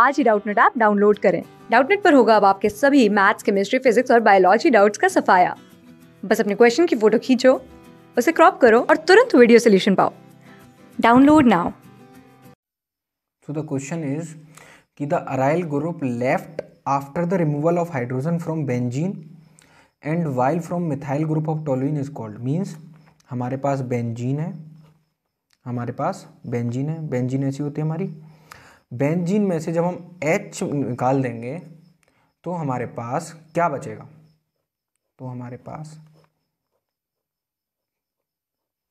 आज ही Doubtnut app download करें डाउटनेट पर होगा अब आपके सभी मैथ्स केमिस्ट्री फिजिक्स और बायोलॉजी डाउट्स का सफाया बस अपने क्वेश्चन की फोटो खींचो उसे क्रॉप करो और तुरंत वीडियो सोल्यूशन पाओ download now so the question is कि the aryl group left after the removal of hydrogen from benzene and while from methyl group of toluene is called means हमारे पास benzene है हमारे पास बेंजीन है benzene ऐसी होती है हमारी बेंजीन में से जब हम एच निकाल देंगे तो हमारे पास क्या बचेगा तो हमारे पास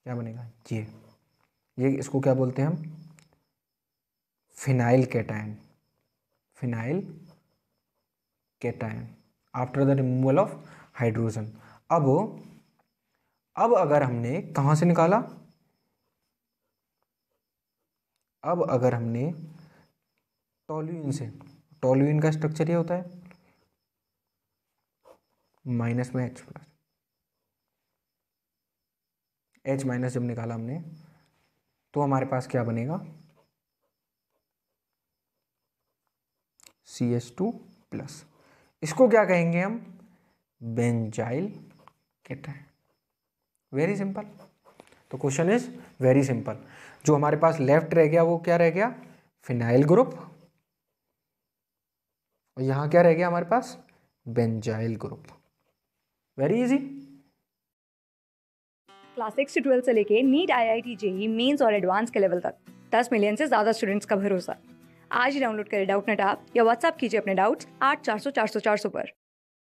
क्या बनेगा ये ये इसको क्या बोलते हैं हम phenyl cation phenyl cation after the removal of hydrogen अब अब अगर हमने कहाँ से निकाला अब अगर हमने टोल्यून से टोल्यून का स्ट्रक्चर ये होता है माइनस में एच प्लस एच माइनस जब निकाला हमने तो हमारे पास क्या बनेगा सी एच टू प्लस इसको क्या कहेंगे हम बेंजाइल केटाइन वेरी सिंपल तो क्वेश्चन इज वेरी सिंपल जो हमारे पास लेफ्ट रह गया वो क्या रह गया फिनाइल ग्रुप और यहाँ क्या रह गया हमारे पास benzyl group very easy class six से ट्वेल्थ से लेके NEET I I T JEE mains और एडवांस के लेवल तक दस मिलियन से ज़्यादा स्टूडेंट्स का भरोसा आज ही डाउनलोड करें डाउट नेट आप या व्हाट्सअप कीजिए अपने डाउट्स आठ चार सौ चार सौ चार सौ पर